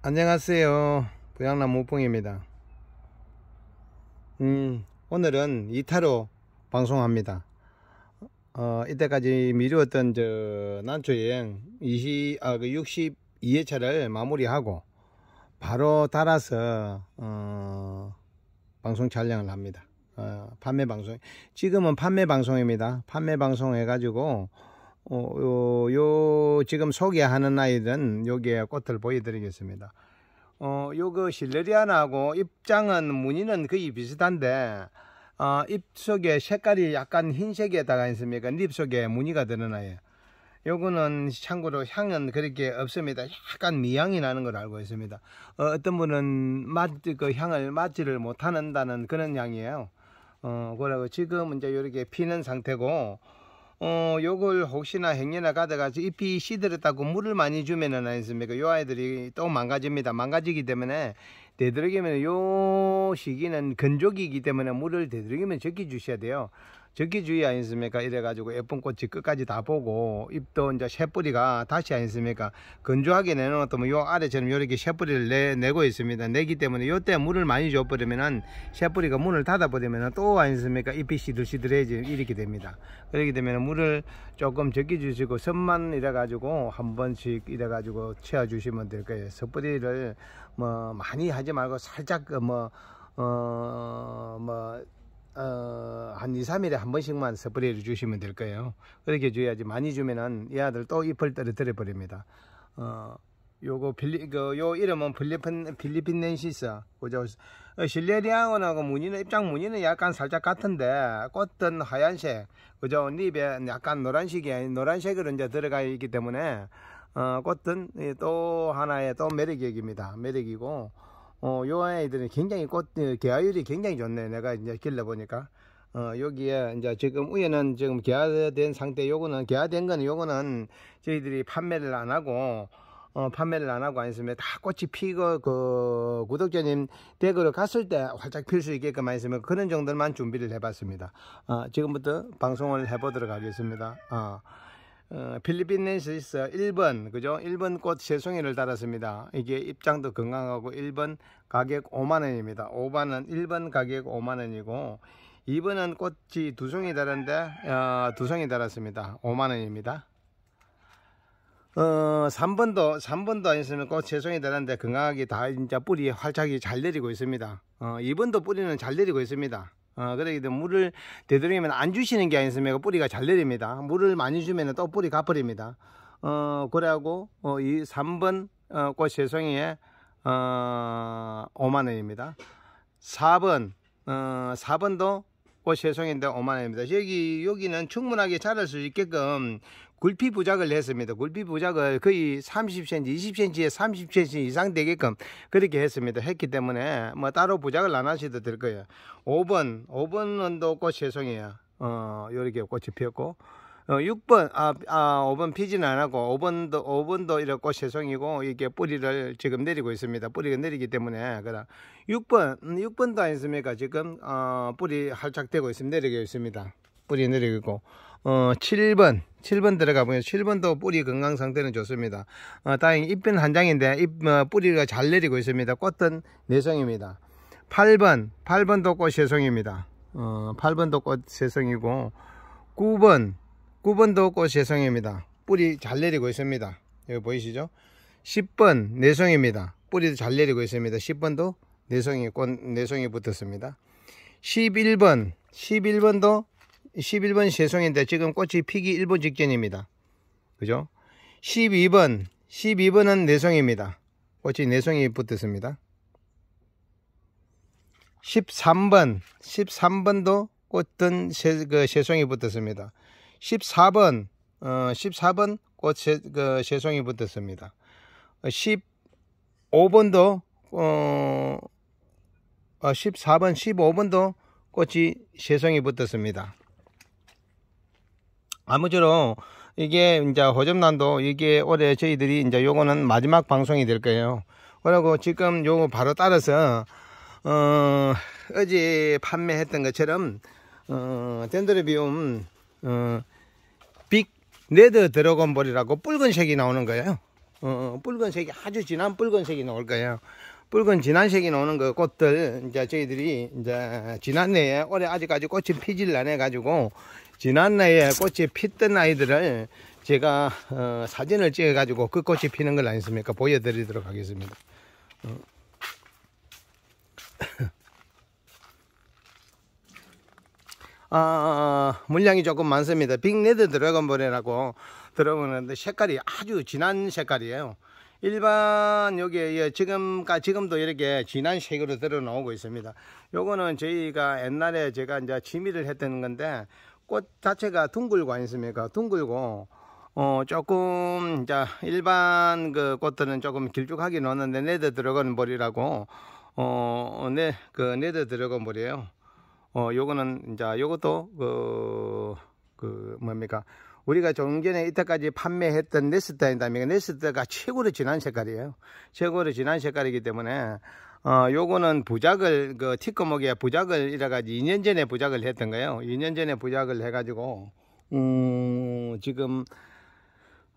안녕하세요 부양남 우풍입니다 음, 오늘은 2타로 방송합니다 어, 이때까지 미루었던 저 난초여행 아, 그 62회차를 마무리하고 바로 따라서 어, 방송 촬영을 합니다 어, 판매 방송 지금은 판매 방송입니다 판매 방송 해가지고 어, 요, 요 지금 소개하는 아이들은 여기에 꽃을 보여드리겠습니다. 어, 요거 그 실레리안하고 입장은 무늬는 거의 비슷한데 어, 잎 속에 색깔이 약간 흰색에다가 있습니까? 잎 속에 무늬가 드러나요. 요거는 참고로 향은 그렇게 없습니다. 약간 미향이 나는 걸 알고 있습니다. 어, 떤 분은 맛, 그 향을 맞지를 못한다는 그런 향이에요. 어, 그리고 지금 이제 이렇게 피는 상태고, 어, 요걸 혹시나 행여나 가져가서 잎이 시들었다고 물을 많이 주면은 아니습니까? 요 아이들이 또 망가집니다. 망가지기 때문에 되도록이면 요 시기는 건조기이기 때문에 물을 되도록이면 적게 주셔야 돼요. 적기주의 아니습니까? 이래가지고 예쁜 꽃이 끝까지 다 보고 잎도 이제 새뿌리가 다시 아니습니까? 건조하게 내놓으면 요 아래처럼 요렇게 새뿌리를 내, 내고 있습니다. 내기 때문에 요때 물을 많이 줘버리면은 새뿌리가 문을 닫아버리면은 또 아니습니까? 잎이 시들시들해지 이렇게 됩니다. 그렇게 되면 물을 조금 적게 주시고 섬만 이래가지고 한 번씩 이래가지고 채워주시면 될 거예요. 섣뿌리를 뭐 많이 하지 말고 살짝 그 뭐 어, 뭐, 어, 한 2, 3일에 한 번씩만 스프레이를 주시면 될 거예요. 그렇게 줘야지 많이 주면은 이 아들 또 잎을 떨어뜨려 버립니다. 어, 요거 필리 그 요 이름은 필리핀 필리핀 넨시스 그죠 어, 실레리아원하고 무늬는 입장 무늬는 약간 살짝 같은데 꽃은 하얀색 그죠 잎에 약간 노란색이 노란색으로 이제 들어가 있기 때문에 어, 꽃은 또 하나의 또 매력입니다 매력이고 어, 요 아이들은 굉장히 꽃, 어, 개화율이 굉장히 좋네. 내가 이제 길러보니까. 어, 여기에 이제 지금 우에는 지금 개화된 상태 요거는, 개화된 건 요거는 저희들이 판매를 안 하고, 어, 판매를 안 하고 안 했으면 다 꽃이 피고, 그, 구독자님 댁으로 갔을 때 활짝 필 수 있게끔 안 했으면 그런 정도만 준비를 해봤습니다. 어, 지금부터 방송을 해보도록 하겠습니다. 어. 어, 필리핀 낸시스 1번 그죠 1번 꽃 세송이를 달았습니다 이게 입장도 건강하고 1번 가격 5만원입니다 5번은 1번 가격 5만원이고 2번은 꽃이 두 송이 달았는데 어, 두 송이 달았습니다 5만원입니다 어, 3번도 3번도 있으면 꽃 세송이 달았는데 건강하게 다 이제 뿌리 활짝이 잘 내리고 있습니다 어, 2번도 뿌리는 잘 내리고 있습니다 어, 그래기때 물을 되도록이면 안 주시는 게 아니었으면 뿌리가 잘 내립니다. 물을 많이 주면 또 뿌리 가버립니다. 어, 그래하고, 어, 이 3번, 어, 꽃세송이에, 어, 5만원입니다. 4번, 어, 4번도 꽃세송인데 5만원입니다. 여기, 여기는 충분하게 자랄 수 있게끔 굴피 부작을 했습니다. 굴피 부작을 거의 30cm, 20cm에 30cm 이상 되게끔 그렇게 했습니다. 했기 때문에 뭐 따로 부작을 안 하셔도 될 거예요. 5번, 5번은도 꽃이 송이에요 어, 요렇게 꽃이 피었고. 어, 6번, 아, 아, 5번 피지는 안 하고, 5번도, 5번도 이렇게 꽃 해송이고, 이렇게 뿌리를 지금 내리고 있습니다. 뿌리가 내리기 때문에. 그다 6번, 6번도 음, 아니습니까? 지금, 어, 뿌리 활짝되고 있습니다. 내리고 있습니다. 뿌리 내리고 어 7번 7번 들어가 보면 7번도 뿌리 건강 상태는 좋습니다. 어, 다행히 잎은 한 장인데 잎 어, 뿌리가 잘 내리고 있습니다. 꽃은 내성입니다. 8번 8번도 꽃 세성입니다. 어, 8번도 꽃 세성이고 9번 9번도 꽃 세성입니다. 뿌리 잘 내리고 있습니다. 여기 보이시죠? 10번 내성입니다. 뿌리도 잘 내리고 있습니다. 10번도 내성이 꽃 내성이 붙었습니다. 11번 11번도 11번 새송인데 지금 꽃이 피기 일부 직전입니다. 그죠? 12번, 12번은 내송입니다. 꽃이 내송이 붙었습니다. 13번, 13번도 꽃은 새, 그 새송이 붙었습니다. 14번, 어, 14번 꽃 새, 그 새송이 붙었습니다. 15번도 어, 14번, 아, 15번도 꽃이 새송이 붙었습니다. 아무쪼록 이게 이제 호접난도 이게 올해 저희들이 이제 요거는 마지막 방송이 될 거예요. 그리고 지금 요거 바로 따라서 어, 어제 판매했던 것처럼 어, 덴드로비움 어, 빅 레드 드래곤볼이라고 붉은색이 나오는 거예요. 어, 붉은색이 아주 진한 붉은색이 나올 거예요. 붉은 진한 색이 나오는 그 꽃들 이제 저희들이 이제 지난해에 올해 아직까지 꽃이 피질 안해 가지고 지난 나이에 꽃이 피던 아이들을 제가 어, 사진을 찍어 가지고 그 꽃이 피는 걸 아니십니까 보여 드리도록 하겠습니다 어. 아, 아, 아, 물량이 조금 많습니다 빅레드 드래곤볼이라고 들어오는데 색깔이 아주 진한 색깔이에요 일반 여기에 예, 지금까 지금도 이렇게 진한 색으로 들어 나오고 있습니다 요거는 저희가 옛날에 제가 이제 취미를 했던 건데 꽃 자체가 둥글고 않습니까? 둥글고 어 조금 자 일반 그 꽃들은 조금 길쭉하게 노는데 네드 들어간 머리라고 어 네 그 네드 들어간 머리예요어 요거는 자 요것도 그그 그 뭡니까? 우리가 종 전에 이때까지 판매했던 네스타인다면 네스타가 최고로 진한 색깔이에요. 최고로 진한 색깔이기 때문에 어, 요거는 부작을, 그, 티커목에 부작을 이래가지고 2년 전에 부작을 했던 가요 2년 전에 부작을 해가지고, 음, 지금,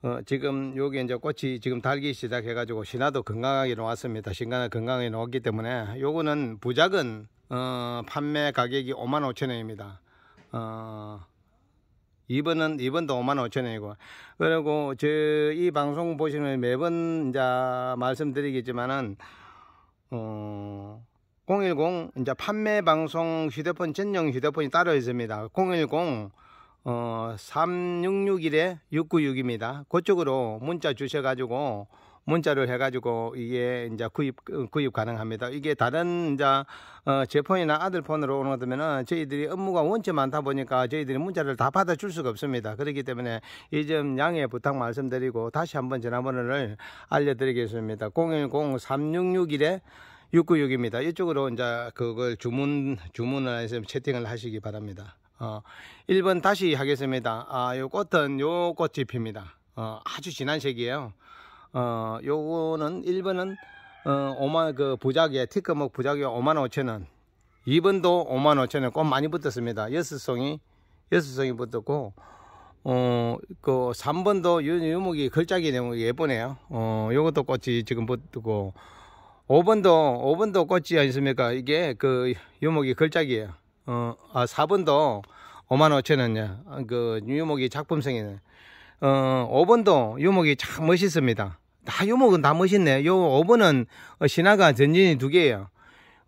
어, 지금 여기 이제 꽃이 지금 달기 시작해가지고 신화도 건강하게 놓았습니다 신화가 건강하게 놓았기 때문에 요거는 부작은, 어, 판매 가격이 5만 5천 원입니다. 어, 2번은 이번도 5만 5천 원이고 그리고 저이 방송 보시면 매번 이제 말씀드리겠지만은 어, 010 이제 판매 방송 휴대폰 전용 휴대폰이 따로 있습니다. 010 어, 3661에 696입니다. 그쪽으로 문자 주셔 가지고 문자를 해가지고 이게 이제 구입 구입 가능합니다. 이게 다른 이제 어, 제 폰이나 아들 폰으로 오거면은 저희들이 업무가 원체 많다 보니까 저희들이 문자를 다 받아줄 수가 없습니다. 그렇기 때문에 이점 양해 부탁 말씀드리고 다시 한번 전화번호를 알려드리겠습니다. 010-3661에 696입니다. 이쪽으로 이제 그걸 주문, 주문을 해서 채팅을 하시기 바랍니다. 어, 1번 다시 하겠습니다. 아, 요 꽃은 요 꽃이 입니다 어, 아주 진한 색이에요. 어, 요거는 1번은 어, 5만 그 부작에 티끌목 부작에 5만 5천원 2번도 5만 5천원 꼭 많이 붙었습니다 6섯 송이 6섯 송이 붙었고 어, 그 3번도 유목이 걸작이 너무 예쁘네요 어, 요것도 꽃이 지금 붙고 5번도 5번도 꽃이 아니습니까 이게 그 유목이 걸작이에요 어, 아 4번도 5만 5천원이야 그 유목이 작품성이네 어, 5번도 유목이 참 멋있습니다 다 요목은 다 멋있네. 요 5번은 어, 신화가 전진이 두 개예요.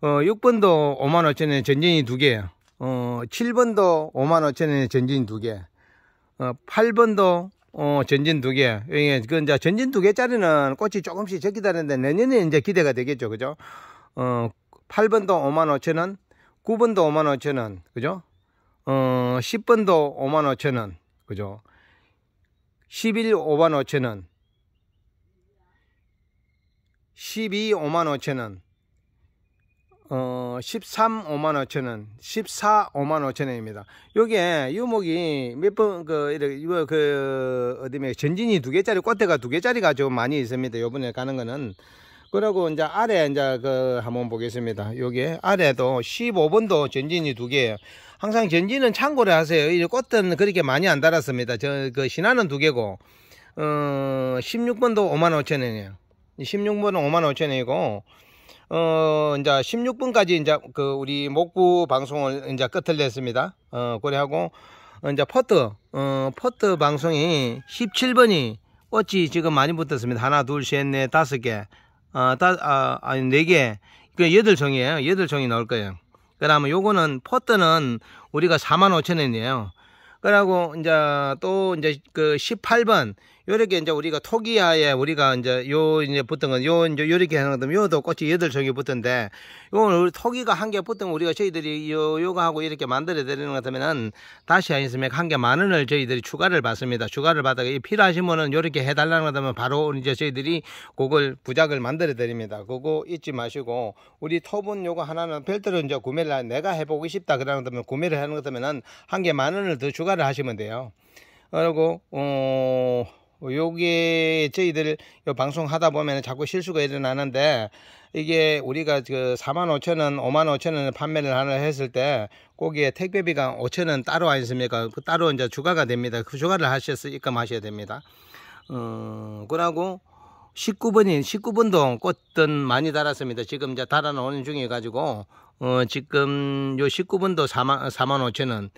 어, 6번도 5만 5천에 전진이 두 개예요. 어, 7번도 5만 5천에 전진 두 개. 어, 8번도 어, 전진 두 개. 예, 그, 이제 전진 두 개짜리는 꽃이 조금씩 적기다는데 내년에 이제 기대가 되겠죠. 그죠? 어, 8번도 5만 5천원, 9번도 5만 5천원. 그죠? 어, 10번도 5만 5천원. 그죠? 11, 5만 5천원. 12 5만 5천원 어, 13 5만 5천원 14 5만 5천원입니다 요게 유목이 몇 번그 이렇게 그어디며 뭐, 전진이 두 개짜리 꽃대가 두 개짜리가 좀 많이 있습니다 요번에 가는 거는 그리고 이제 아래 이제 그 한번 보겠습니다. 요게 아래도 15번도 전진이 두 개예요. 항상 전진은 참고를 하세요. 이 꽃은 그렇게 많이 안 달았습니다. 저 그 신화는 두 개고 어 16번도 5만 5천 원이에요. 16번은 5만 5천이고 어 이제 16분까지 이제 그 우리 목구 방송을 이제 끝을 냈습니다. 어 그래하고 이제 퍼트 어 퍼트 방송이 17번이 어찌 지금 많이 붙었습니다. 하나 둘셋넷 다섯 개 아, 다, 아, 니네 개. 그 여덟 종이에요. 여덟 종이 나올 거예요. 그다음에 요거는 포트는 우리가 4만 5천 원이에요. 그리고 이제 또 이제 그 18번 요렇게 이제 우리가 토기야에 우리가 이제 요 이제 붙은 건요 이제 요렇게 하는 거면 요도 꽃이 여덟 종이 붙은데 요건 우리 토기가 한 개 붙은 우리가 저희들이 요 요거 하고 이렇게 만들어 드리는 것 같으면은 다시 아니으면 한 개 만 원을 저희들이 추가를 받습니다. 추가를 받아가 필요하신 분은 요렇게 해달라는 거다면 바로 이제 저희들이 그걸 부작을 만들어 드립니다. 그거 잊지 마시고 우리 토분 요거 하나는 별도로 이제 구매를 내가 해보고 싶다 그러는 거면 구매를 하는 거으면은한 개만 원을 더 추가를 하시면 돼요. 그리고 어. 뭐 요게 저희들 요 방송 하다 보면 자꾸 실수가 일어나는데 이게 우리가 그 4만 5천 원, 5만 5천 원을 판매를 하나 했을 때 거기에 택배비가 5천 원 따로 와 있습니까? 그 따로 이제 주가가 됩니다. 그 주가를 하셔서 입금하셔야 됩니다. 어, 그러고 1 9분인1 9분도 꽃은 많이 달았습니다. 지금 이제 달아 놓은 중이 가지고 어 지금 요1 9분도 4만 4만 5천원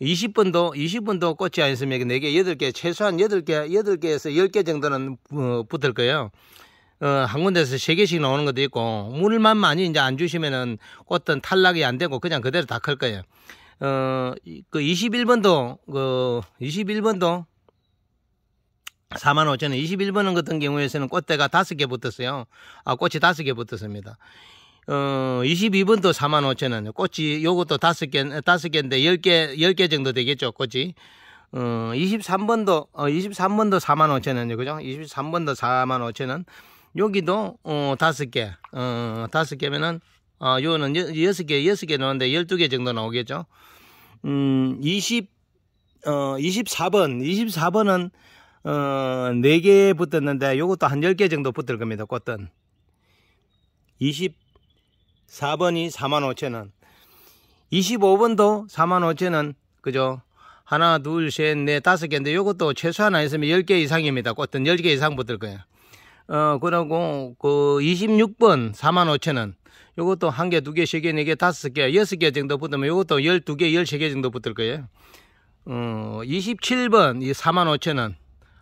20번도 20번도 꽂지 않습으면 4개, 8개, 최소한 8개, 8개에서 10개 정도는 어, 붙을 거예요. 어, 한 군데에서 3개씩 나오는 것도 있고 물만 많이 이제 안 주시면은 꽃은 탈락이 안 되고 그냥 그대로 다 클 거예요. 어, 그 21번도 그 21번도 4 5 0 0 0 원. 21번은 같은 경우에는 꽃대가 5개 붙었어요. 아, 꽃이 5개 붙었습니다. 어, 22번도 4만 5천 원. 꽃이 요것도 다섯 개, 다섯 개인데 열 개, 열개 정도 되겠죠, 꽃이. 어, 23번도, 어, 23번도 4만 5천 원이요, 그죠? 23번도 4만 5천 원. 여기도, 어, 다섯 개, 어, 다섯 개면은, 어, 아, 요는 여섯 개, 여섯 개 넣었는데 열두 개 정도 나오겠죠? 음, 20, 어, 24번, 24번은, 어, 네개 붙었는데 요것도 한열개 정도 붙을 겁니다, 꽃은. 20, 4번이 45,000원 25번도 45,000원 그죠 하나 둘셋넷 다섯 개인데 요것도 최소 하나 있으면 10개 이상입니다 어떤 10개 이상 붙을 거예요 어 그러고 그 26번 45,000원 요것도 한 개, 두 개, 세 개, 네 개, 다섯 개, 여섯 개 정도 붙으면 요것도 12개, 13개 정도 붙을 거예요. 어, 27번 이 45,000원.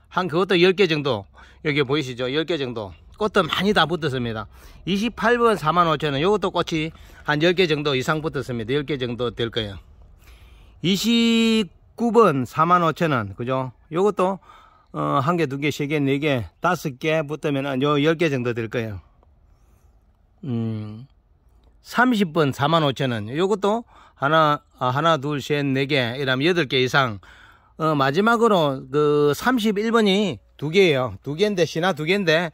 한 그것도 10개 정도. 여기 보이시죠? 10개 정도. 꽃도 많이 다 붙었습니다 28번 45,000원 이것도 꽃이 한 10개 정도 이상 붙었습니다 10개 정도 될 거예요 29번 45,000원 그죠 이것도 어, 한 개, 두 개, 세 개, 네 개, 다섯 개 붙으면 요열개 정도 될 거예요. 음, 30번 45,000원. 요것도 하나, 아, 하나, 둘, 셋, 네 개, 이러면 여덟 개 이상. 어, 마지막으로 그 31번이 두 개예요. 두 개인데, 신화 두 개인데,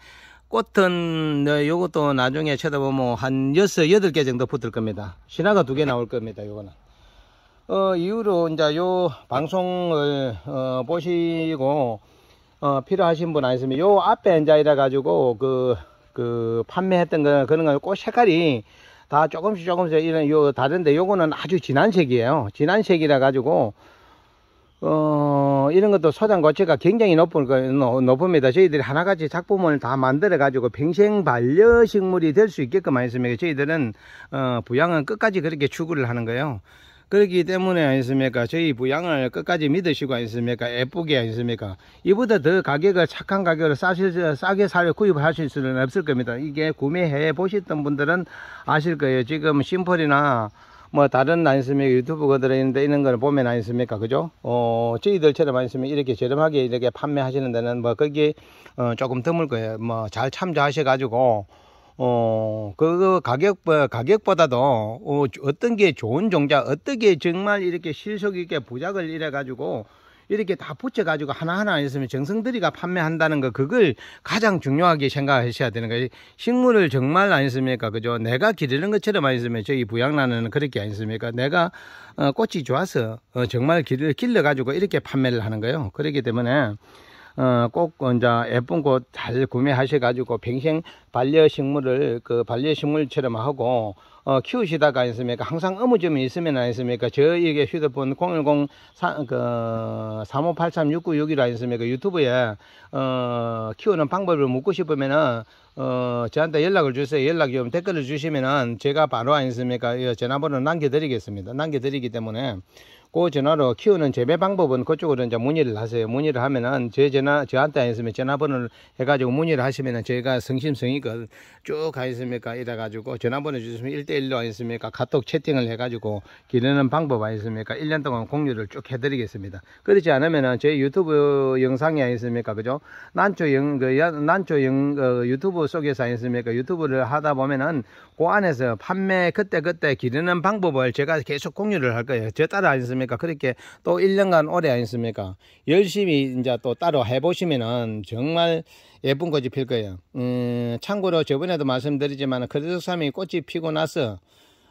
꽃은 네, 요것도 나중에 쳐다보면 한 6, 8개 정도 붙을 겁니다. 신화가 두 개 나올 겁니다. 요거는. 어, 이후로 이제 요 방송을 어, 보시고 어, 필요하신 분 아니시면 요 앞에 이제 이래 가지고 그, 그 판매했던 거 그런 거꽃 색깔이 다 조금씩 조금씩 이런 요 다른데 요거는 아주 진한 색이에요. 진한 색이라 가지고 어, 이런 것도 소장 고체가 굉장히 높은, 높습니다. 저희들이 하나같이 작품을 다 만들어가지고 평생 반려식물이 될 수 있게끔 했습니까? 저희들은, 어, 부양은 끝까지 그렇게 추구를 하는 거예요. 그렇기 때문에 아니습니까 저희 부양을 끝까지 믿으시고 아니습니까 예쁘게 아니습니까 이보다 더 가격을 착한 가격으로 싸실, 싸게 살 구입하실 수는 없을 겁니다 이게 구매해 보셨던 분들은 아실 거예요 지금 심플이나 뭐 다른 안습니까 유튜브가 들어있는데 이런 걸 보면 안습니까 그죠 어 저희들처럼 안습니까 이렇게 저렴하게 이렇게 판매하시는 데는 뭐 거기 어, 조금 드물 거예요 뭐 잘 참조하셔 가지고 어, 그 가격, 어, 가격보다도, 어, 어떤 게 좋은 종자, 어떻게 정말 이렇게 실속 있게 부작을 이래가지고, 이렇게 다 붙여가지고 하나하나 안 했으면 정성들이가 판매한다는 거 그걸 가장 중요하게 생각하셔야 되는 거예요. 식물을 정말 안 했습니까? 그죠? 내가 기르는 것처럼 안 했으면 저희 부양란은 그렇게 안 했습니까? 내가 어, 꽃이 좋아서 어, 정말 길러, 길러가지고 이렇게 판매를 하는 거예요. 그렇기 때문에 어, 꼭 이제 예쁜 꽃 잘 구매하셔가지고 평생 반려식물을 그 반려식물처럼 하고 어, 키우시다가 있습니까? 항상 의무점이 있으면 아니습니까? 저에게 휴대폰 010 그, 3583-696이라 있습니까 유튜브에, 어, 키우는 방법을 묻고 싶으면은, 어, 저한테 연락을 주세요. 연락 좀 댓글을 주시면은 제가 바로 아니습니까? 예, 전화번호 남겨드리겠습니다. 남겨드리기 때문에. 그 전화로 키우는 재배 방법은 그쪽으로 이제 문의를 하세요. 문의를 하면은 제 전화 저한테 안 있으면 전화번호를 해가지고 문의를 하시면은 저희가 성심성의껏 쭉 가 있습니까 이래 가지고 전화번호 주시면 일대일로안 있습니까 카톡 채팅을 해가지고 기르는 방법 안 있습니까 1년 동안 공유를 쭉 해드리겠습니다. 그렇지 않으면은 제 유튜브 영상이 안 있습니까 그죠? 난초 영, 그, 야, 난초 영, 그, 유튜브 속에서 안 있습니까 유튜브를 하다 보면은 그 안에서 판매 그때그때 그때 기르는 방법을 제가 계속 공유를 할 거예요. 제 따라 안 있습니까? 않습니까? 그렇게 또 1년간 오래 아니습니까? 열심히 이제 또 따로 해보시면은 정말 예쁜 꽃이 필 거예요. 음, 참고로 저번에도 말씀드리지만 그레도삼이 꽃이 피고 나서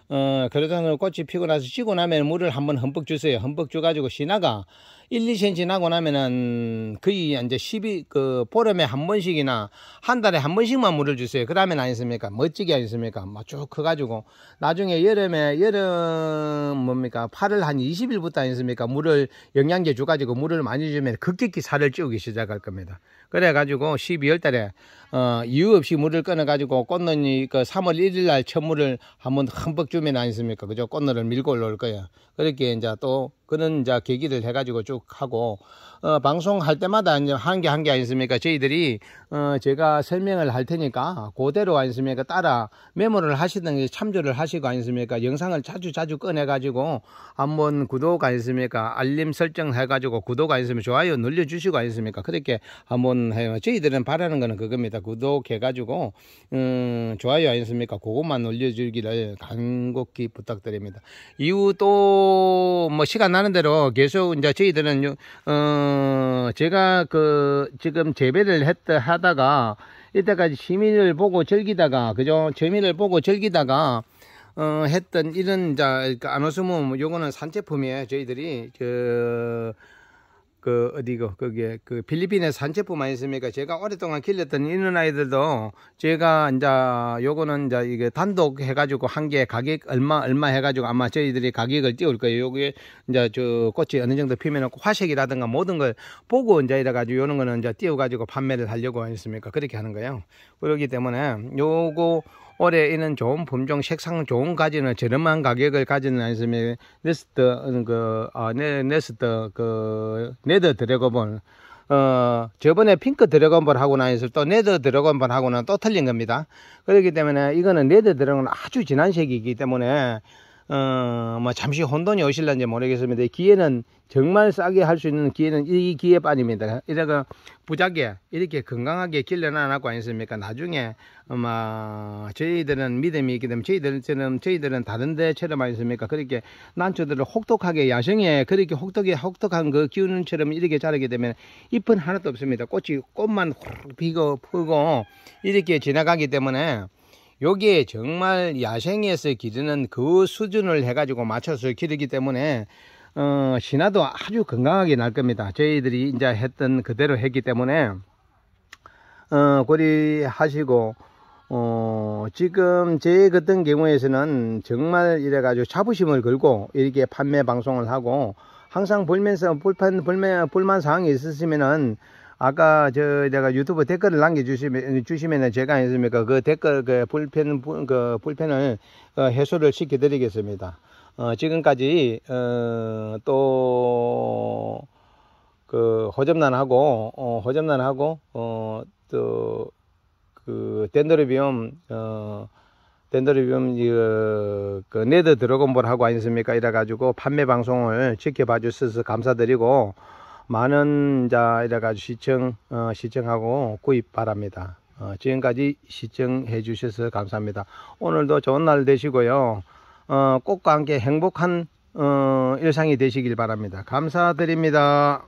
어, 그러던 꽃이 피고 나서 지고 나면 물을 한번 흠뻑 주세요. 흠뻑 줘가지고 신나가 1, 2cm 나고 나면은 거의 이제 12, 그, 보름에 한 번씩이나 한 달에 한 번씩만 물을 주세요. 그러면 다 아니습니까? 멋지게 아니습니까? 막 쭉 커가지고. 나중에 여름에, 여름, 뭡니까? 8월 한 20일부터 아니습니까? 물을, 영양제 줘가지고 물을 많이 주면 급격히 살을 찌우기 시작할 겁니다. 그래가지고 12월 달에, 어, 이유 없이 물을 끊어가지고 꽃눈이 그 3월 1일 날 첫물을 한번 흠뻑 주면 아니습니까? 그죠? 꽃눈을 밀고 올라올 거예요. 그렇게 이제 또, 그런 이제 계기를 해가지고 쭉 교하고 어, 방송할 때마다 이제 한개한개아니십니까 저희들이 어, 제가 설명을 할 테니까 그대로 아니십니까 따라 메모를 하시든지 참조를 하시고 아니십니까 영상을 자주 자주 꺼내 가지고 한번 구독 아니습니까? 알림 설정 해 가지고 구독 아니습니까? 좋아요 눌러 주시고 아니십니까 그렇게 한번 해요. 저희들은 바라는 거는 그겁니다. 구독해 가지고 음, 좋아요 아니십니까 그것만 올려 주기를 간곡히 부탁드립니다. 이후 또 뭐 시간 나는 대로 계속 이제 저희들은 어 어, 제가 그 지금 재배를 했다 하다가 이때까지 시민을 보고 즐기다가 그죠 재미를 보고 즐기다가 어, 했던 이런 자 아노스몸 그러니까 요거는 산제품이에요 저희들이 그그 어디고 그게 그 필리핀에 산제품 만있습니까 제가 오랫동안 길렀던 이런 아이들도 제가 이제 요거는 이제 이게 단독 해가지고 한 개 가격 얼마 얼마 해가지고 아마 저희들이 가격을 띄울 거예요. 요게 이제 저 꽃이 어느 정도 피면 화색이라든가 모든 걸 보고 이제 이래가지고 요런 거는 이제 띄워가지고 판매를 하려고 했습니까? 그렇게 하는 거예요. 그렇기 때문에 요거 올해에는 좋은 품종, 색상 좋은 가지는 저렴한 가격을 가지는 않으면 네스트 음, 그 아, 네, 네스트 그 네더 드래곤볼 어 저번에 핑크 드래곤볼 하고 나서 또 네더 드래곤볼 하고는 또 틀린 겁니다. 그렇기 때문에 이거는 네더 드래곤 은 아주 진한 색이기 때문에 어, 뭐 잠시 혼돈이 오실란지 모르겠습니다. 기회는 정말 싸게 할 수 있는 기회는 이 기회뿐입니다. 이래가 부자게 이렇게 건강하게 길러나놨고 아니습니까? 나중에 아마 저희들은 믿음이 있기 때문에 저희들처럼 저희들은 다른 데처럼 아니습니까? 그렇게 난초들을 혹독하게 야생에 그렇게 혹독에 혹독한 그 기운처럼 이렇게 자르게 되면 잎은 하나도 없습니다. 꽃이 꽃만 확 피고 풀고 이렇게 지나가기 때문에 여기에 정말 야생에서 기르는 그 수준을 해가지고 맞춰서 기르기 때문에 어, 신화도 아주 건강하게 날 겁니다. 저희들이 이제 했던 그대로 했기 때문에 어, 고리하시고 어, 지금 제 같은 경우에서는 정말 이래가지고 자부심을 걸고 이렇게 판매 방송을 하고 항상 불면서 불판 불매 불만 사항이 있으시면은 아까 저 내가 유튜브 댓글을 남겨주시면 주시면은 제가 아니습니까 그 댓글 그 불편 그 불편을 어, 해소를 시켜드리겠습니다. 어, 지금까지 어, 또그 호접난하고 어, 호접난하고 어, 또그 덴드로비움 어, 덴드로비움 그, 어, 그 네드 드래곤볼하고 있습니까 이래가지고 판매 방송을 지켜봐 주셔서 감사드리고. 많은 자 이래가지고 시청 어, 시청하고 구입 바랍니다. 어, 지금까지 시청해 주셔서 감사합니다. 오늘도 좋은 날 되시고요. 어, 꽃과 함께 행복한 어, 일상이 되시길 바랍니다. 감사드립니다.